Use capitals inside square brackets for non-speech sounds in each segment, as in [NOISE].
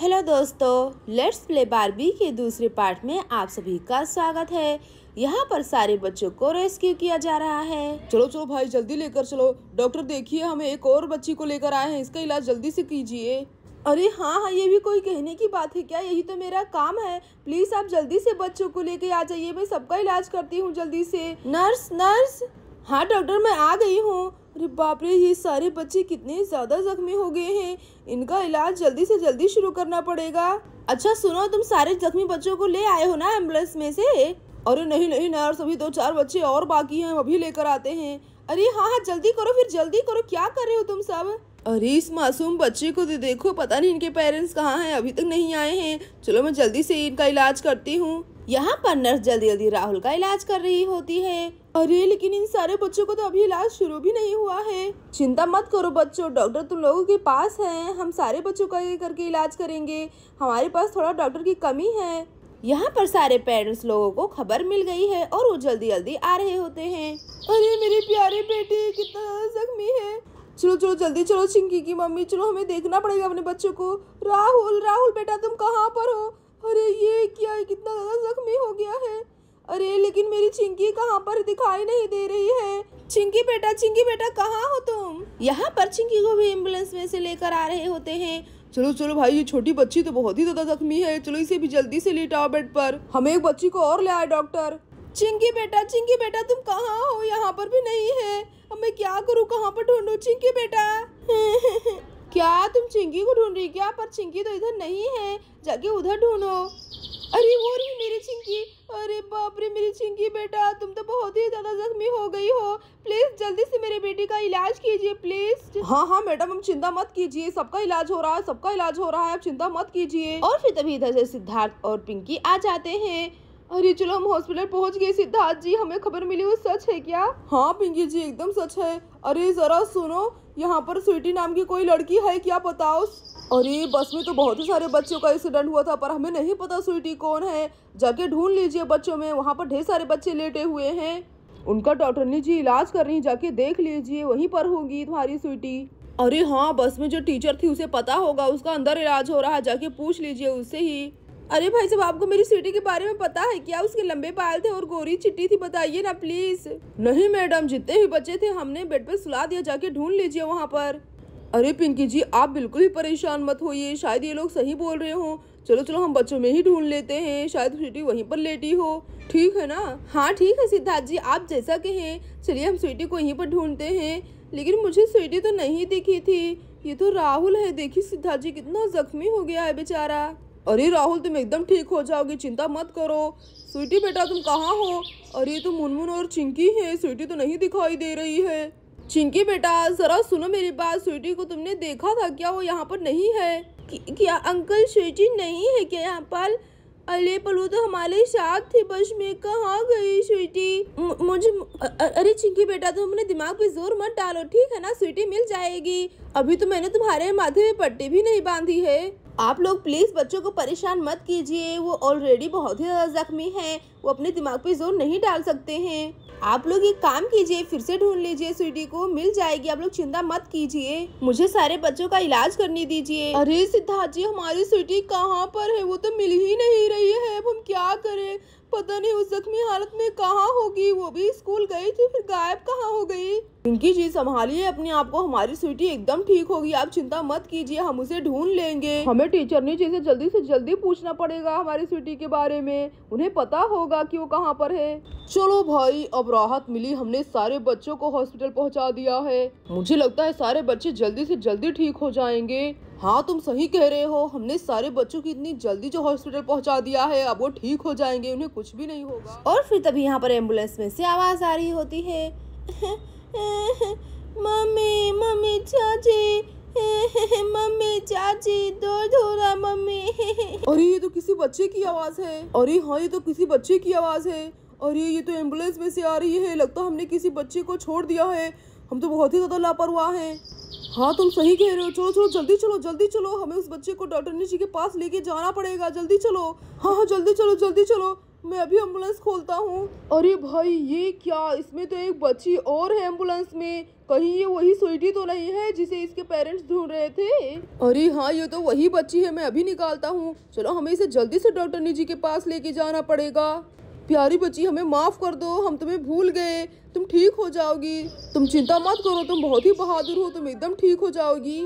hello दोस्तों let's play Barbie के दूसरे पार्ट में आप सभी का स्वागत है यहाँ पर सारे बच्चों को रेस्क्यू किया जा रहा है चलो चलो भाई जल्दी लेकर चलो डॉक्टर देखिए हमें एक और बच्ची को लेकर आए हैं इसका इलाज जल्दी से कीजिए अरे हाँ हाँ ये भी कोई कहने की बात है क्या यही तो मेरा काम है प्लीज आप जल्दी से बच्चों को लेके आ जाइए मैं सबका इलाज करती हूँ जल्दी से नर्स नर्स हाँ डॉक्टर मैं आ गई हूँ अरे बाप रे ये सारे बच्चे कितने ज़्यादा जख्मी हो गए हैं इनका इलाज जल्दी से जल्दी शुरू करना पड़ेगा अच्छा सुनो तुम सारे जख्मी बच्चों को ले आए हो ना एम्बुलेंस में से अरे नहीं नहीं नर्स अभी दो चार बच्चे और बाकी हैं अभी लेकर आते हैं अरे हाँ हाँ जल्दी करो फिर जल्दी करो क्या कर रहे हो तुम सब अरे इस मासूम बच्चे को तो देखो पता नहीं इनके पेरेंट्स कहाँ हैं अभी तक नहीं आए हैं चलो मैं जल्दी से इनका इलाज करती हूँ यहाँ पर नर्स जल्दी जल्दी राहुल का इलाज कर रही होती है अरे लेकिन इन सारे बच्चों को तो अभी इलाज शुरू भी नहीं हुआ है चिंता मत करो बच्चों डॉक्टर तुम लोगों के पास हैं हम सारे बच्चों का ये करके इलाज करेंगे हमारे पास थोड़ा डॉक्टर की कमी है यहाँ पर सारे पेरेंट्स लोगों को खबर मिल गई है और वो जल्दी जल्दी आ रहे होते हैं अरे मेरे प्यारे बेटे कितना जख्मी है चलो चलो जल्दी चलो चिंकी की मम्मी चलो हमें देखना पड़ेगा अपने बच्चों को राहुल राहुल बेटा तुम कहाँ पर हो अरे ये क्या है कितना ज़्यादा जख्मी हो गया है अरे लेकिन मेरी चिंकी कहाँ पर दिखाई नहीं दे रही है चिंकी बेटा चिंकी बेटा कहाँ हो तुम यहाँ पर चिंकी को भी एम्बुलेंस में से लेकर आ रहे होते हैं चलो चलो भाई ये छोटी बच्ची तो बहुत ही ज्यादा जख्मी है चलो इसे भी जल्दी से लेटाओ बेड पर हमें एक बच्ची को और ले आए डॉक्टर चिंकी बेटा चिंकी बेटा तुम कहाँ हो यहाँ पर भी नहीं है अब मैं क्या करूँ कहाँ पर ढूंढू चिंकी बेटा [LAUGHS] क्या तुम चिंकी को ढूंढ रही क्या पर चिंकी तो इधर नहीं है जाके उधर ढूंढो अरे वो रही मेरी चिंकी अरे बाप रे मेरी चिंकी बेटा तुम तो बहुत ही ज़्यादा जख्मी हो गई हो प्लीज़ जल्दी से मेरे बेटी का इलाज कीजिए प्लीज़ हाँ हाँ मैडम हम चिंता मत कीजिए सबका इलाज हो रहा है सबका इलाज हो रहा है आप चिंता मत कीजिए और फिर तभी इधर से सिद्धार्थ और पिंकी आ जाते हैं अरे चलो हम हॉस्पिटल पहुंच गए सिद्धार्थ जी हमें खबर मिली वो सच है क्या हाँ पिंकी जी एकदम सच है अरे ज़रा सुनो यहाँ पर स्वीटी नाम की कोई लड़की है क्या बताओ अरे बस में तो बहुत ही सारे बच्चों का एक्सीडेंट हुआ था पर हमें नहीं पता स्वीटी कौन है जाके ढूंढ लीजिए बच्चों में वहाँ पर ढेर सारे बच्चे लेटे हुए हैं उनका ने जी इलाज कर रही जाके देख लीजिए वहीं पर होगी तुम्हारी स्वीटी अरे हाँ बस में जो टीचर थी उसे पता होगा उसका अंदर इलाज हो रहा है जाके पूछ लीजिए उससे ही अरे भाई साहब आपको मेरी सिटी के बारे में पता है क्या उसके लंबे बाल थे और गोरी चिट्टी थी बताइए ना प्लीज नहीं मैडम जितने भी बच्चे थे हमने बेड पर सुला दिया जाके ढूंढ लीजिए वहाँ पर अरे पिंकी जी आप बिल्कुल ही परेशान मत होइए शायद ये लोग सही बोल रहे हो चलो चलो हम बच्चों में ही ढूंढ लेते हैं शायद स्वीटी वहीं पर लेटी हो ठीक है ना हाँ ठीक है सिद्धार्थ जी आप जैसा कहें चलिए हम स्वीटी को यहीं पर ढूंढते हैं लेकिन मुझे स्वीटी तो नहीं दिखी थी ये तो राहुल है देखिए सिद्धार्थ जी कितना जख्मी हो गया है बेचारा अरे राहुल तुम एकदम ठीक हो जाओगी चिंता मत करो स्वीटी बेटा तुम कहाँ हो अरे तुम तो मुनमुन और चिंकी है स्वीटी तो नहीं दिखाई दे रही है चिंकी बेटा ज़रा सुनो मेरी बात स्वीटी को तुमने देखा था क्या वो यहाँ पर नहीं है क्या अंकल स्वीटी नहीं है क्या यहाँ पर अरे पर वो तो हमारे साथ थी बस में कहाँ गई स्वीटी मुझे अरे चिंकी बेटा तुम अपने दिमाग पे जोर मत डालो ठीक है ना स्वीटी मिल जाएगी अभी तो मैंने तुम्हारे माथे में पट्टी भी नहीं बांधी है आप लोग प्लीज़ बच्चों को परेशान मत कीजिए वो ऑलरेडी बहुत ही ज़्यादा ज़ख्मी हैं वो अपने दिमाग पे जोर नहीं डाल सकते हैं आप लोग एक काम कीजिए फिर से ढूंढ लीजिए स्वीटी को मिल जाएगी आप लोग चिंता मत कीजिए मुझे सारे बच्चों का इलाज करने दीजिए अरे सिद्धार्थ जी हमारी स्वीटी कहाँ पर है वो तो मिल ही नहीं रही है अब हम क्या करें पता नहीं उस जख्मी हालत में कहाँ होगी वो भी स्कूल गई थी फिर गायब कहाँ हो गई पिंकी जी संभालिए अपने आप को हमारी स्वीटी एकदम ठीक होगी आप चिंता मत कीजिए हम उसे ढूंढ लेंगे हमें टीचर ने जिसे जल्दी से जल्दी पूछना पड़ेगा हमारी स्वीटी के बारे में उन्हें पता होगा कि वो कहाँ पर है चलो भाई अब राहत मिली हमने सारे बच्चों को हॉस्पिटल पहुँचा दिया है मुझे लगता है सारे बच्चे जल्दी ऐसी जल्दी ठीक हो जाएंगे हाँ तुम सही कह रहे हो हमने सारे बच्चों की इतनी जल्दी जो हॉस्पिटल पहुंचा दिया है अब वो ठीक हो जाएंगे उन्हें कुछ भी नहीं होगा और फिर तभी यहाँ पर एम्बुलेंस में से आवाज आ रही होती है [LAUGHS] मम्मी मम्मी चाची [LAUGHS] मम्मी चाची मम्मी [LAUGHS] अरे ये तो किसी बच्चे की आवाज है अरे हाँ ये तो किसी बच्चे की आवाज है अरे ये तो एम्बुलेंस में से आ रही है लगता हमने किसी बच्चे को छोड़ दिया है हम तो बहुत ही ज़्यादा लापरवाह हैं हाँ तुम सही कह रहे हो चलो चलो जल्दी चलो जल्दी चलो हमें उस बच्चे को डॉक्टर निशी के पास लेके जाना पड़ेगा जल्दी चलो हाँ हाँ जल्दी चलो जल्दी चलो मैं अभी एम्बुलेंस खोलता हूँ अरे भाई ये क्या इसमें तो एक बच्ची और है एम्बुलेंस में कहीं ये वही स्वीटी तो नहीं है जिसे इसके पेरेंट्स ढूंढ रहे थे अरे हाँ ये तो वही बच्ची है मैं अभी निकालता हूँ चलो हमें इसे जल्दी से डॉक्टर निजी के पास लेके जाना पड़ेगा प्यारी बच्ची हमें माफ़ कर दो हम तुम्हें भूल गए तुम ठीक हो जाओगी तुम चिंता मत करो तुम बहुत ही बहादुर हो तुम एकदम ठीक हो जाओगी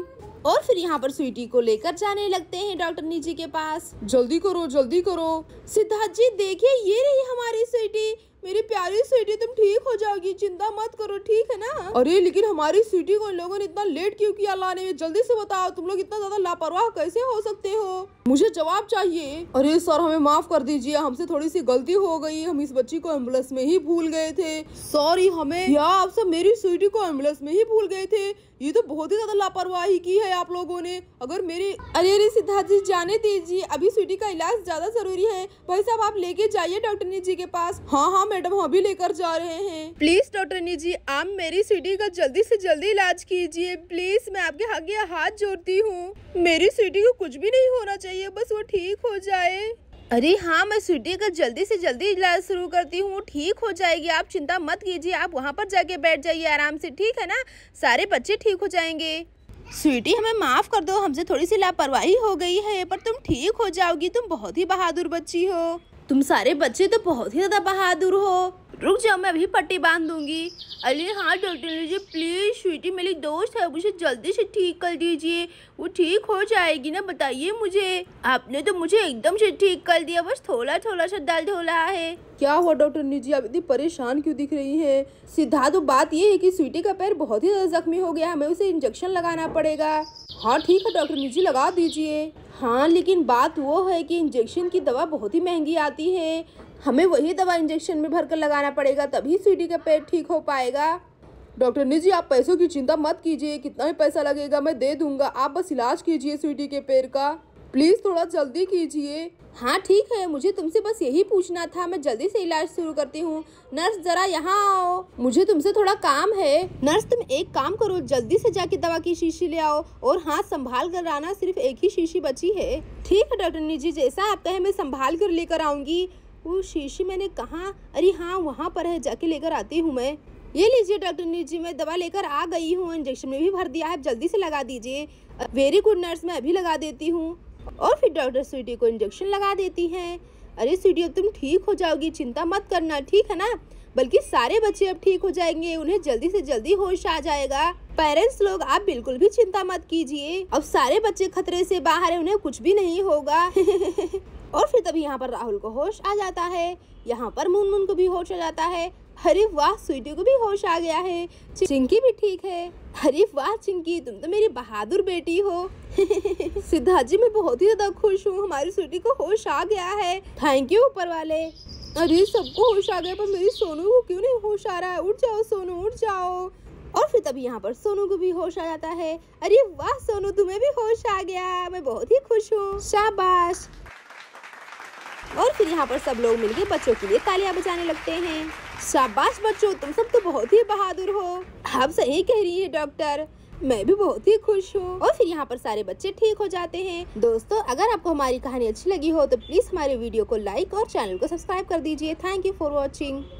और फिर यहाँ पर स्वीटी को लेकर जाने लगते हैं डॉक्टर निजी के पास जल्दी करो जल्दी करो सिद्धार्थ जी देखिए ये रही हमारी स्वीटी मेरी प्यारी स्वीटी तुम ठीक हो जाओगी चिंता मत करो ठीक है ना अरे लेकिन हमारी स्वीटी को लोगों ने इतना लेट क्यों किया लाने में जल्दी से बताओ तुम लोग इतना ज्यादा लापरवाह कैसे हो सकते हो मुझे जवाब चाहिए अरे सर हमें माफ कर दीजिए हमसे थोड़ी सी गलती हो गई हम इस बच्ची को एम्बुलेंस में ही भूल गए थे सॉरी हमें या आप सब मेरी स्वीटी को एम्बुलेंस में ही भूल गए थे ये तो बहुत ही ज्यादा लापरवाही की है आप लोगों ने अगर मेरी अरे अरे सिद्धार्थ जी जाने दीजिए अभी स्वीटी का इलाज ज्यादा जरूरी है भाई साहब आप लेके जाइए डॉक्टर जी के पास हाँ हाँ मैडम हम अभी लेकर जा रहे हैं प्लीज डॉक्टर जी आप मेरी सीढ़ी का जल्दी से जल्दी इलाज कीजिए प्लीज मैं आपके आगे हाथ जोड़ती हूँ मेरी सीढ़ी को कुछ भी नहीं होना चाहिए बस वो ठीक हो जाए अरे हाँ मैं सीढ़ी का जल्दी से जल्दी इलाज शुरू करती हूँ ठीक हो जाएगी आप चिंता मत कीजिए आप वहाँ पर जाके बैठ जाइए आराम से ठीक है ना सारे बच्चे ठीक हो जाएंगे स्वीटी हमें माफ़ कर दो हमसे थोड़ी सी लापरवाही हो गई है पर तुम ठीक हो जाओगी तुम बहुत ही बहादुर बच्ची हो तुम सारे बच्चे तो बहुत ही ज्यादा बहादुर हो रुक जाओ मैं अभी पट्टी बांध दूंगी अरे हाँ डॉक्टर जी प्लीज़ स्वीटी मेरी दोस्त है मुझे जल्दी से ठीक कर दीजिए वो ठीक हो जाएगी ना बताइए मुझे आपने तो मुझे एकदम से ठीक कर दिया बस थोड़ा थोड़ा सा दर्द हो रहा है क्या हुआ डॉक्टर निजी आप इतनी परेशान क्यों दिख रही हैं सीधा तो बात ये है कि स्वीटी का पैर बहुत ही ज़्यादा जख्मी हो गया हमें उसे इंजेक्शन लगाना पड़ेगा हाँ ठीक है डॉक्टर निजी लगा दीजिए हाँ लेकिन बात वो है कि इंजेक्शन की दवा बहुत ही महंगी आती है हमें वही दवा इंजेक्शन में भरकर लगाना पड़ेगा तभी स्वीटी का पेट ठीक हो पाएगा डॉक्टर निजी आप पैसों की चिंता मत कीजिए कितना ही पैसा लगेगा मैं दे दूंगा आप बस इलाज कीजिए स्वीटी के पैर का प्लीज थोड़ा जल्दी कीजिए हाँ ठीक है मुझे तुमसे बस यही पूछना था मैं जल्दी से इलाज शुरू करती हूँ नर्स जरा यहाँ आओ मुझे तुमसे थोड़ा काम है नर्स तुम एक काम करो जल्दी से जाके दवा की शीशी ले आओ और हाथ संभाल कर आना सिर्फ एक ही शीशी बची है ठीक है डॉक्टर निजी जैसा आप है मैं संभाल कर लेकर आऊंगी वो शीशी मैंने कहा अरे हाँ वहाँ पर है जाके लेकर आती हूँ मैं ये लीजिए डॉक्टर जी मैं दवा लेकर आ गई हूँ इंजेक्शन में भी भर दिया है आप जल्दी से लगा दीजिए वेरी गुड नर्स मैं अभी लगा देती हूँ और फिर डॉक्टर स्वीटी को इंजेक्शन लगा देती हैं अरे स्वीटी अब तुम ठीक हो जाओगी चिंता मत करना ठीक है ना बल्कि सारे बच्चे अब ठीक हो जाएंगे उन्हें जल्दी से जल्दी होश आ जाएगा पेरेंट्स लोग आप बिल्कुल भी चिंता मत कीजिए अब सारे बच्चे खतरे से बाहर है उन्हें कुछ भी नहीं होगा [LAUGHS] और फिर तभी यहाँ पर राहुल को होश आ जाता है यहाँ पर मुनमुन को भी होश आ जाता है अरे वाह स्वीटी को भी होश आ गया है चिंकी भी ठीक है अरे वाह चिंकी तुम तो मेरी बहादुर बेटी हो [LAUGHS] सिद्धार्थ जी मैं बहुत ही ज्यादा खुश हूँ हमारी स्वीटी को होश आ गया है थैंक यू ऊपर वाले अरे सबको होश आ गया पर मेरी सोनू को क्यों नहीं होश आ रहा है उठ जाओ सोनू उठ जाओ और फिर तभी यहाँ पर सोनू को भी होश आ जाता है अरे वाह सोनू तुम्हें भी होश आ गया मैं बहुत ही खुश हूँ शाबाश और फिर यहाँ पर सब लोग मिलकर बच्चों के लिए तालियां बजाने लगते हैं शाबाश बच्चों तुम सब तो बहुत ही बहादुर हो आप सही कह रही है डॉक्टर मैं भी बहुत ही खुश हूँ और फिर यहाँ पर सारे बच्चे ठीक हो जाते हैं दोस्तों अगर आपको हमारी कहानी अच्छी लगी हो तो प्लीज हमारे वीडियो को लाइक और चैनल को सब्सक्राइब कर दीजिए थैंक यू फॉर वॉचिंग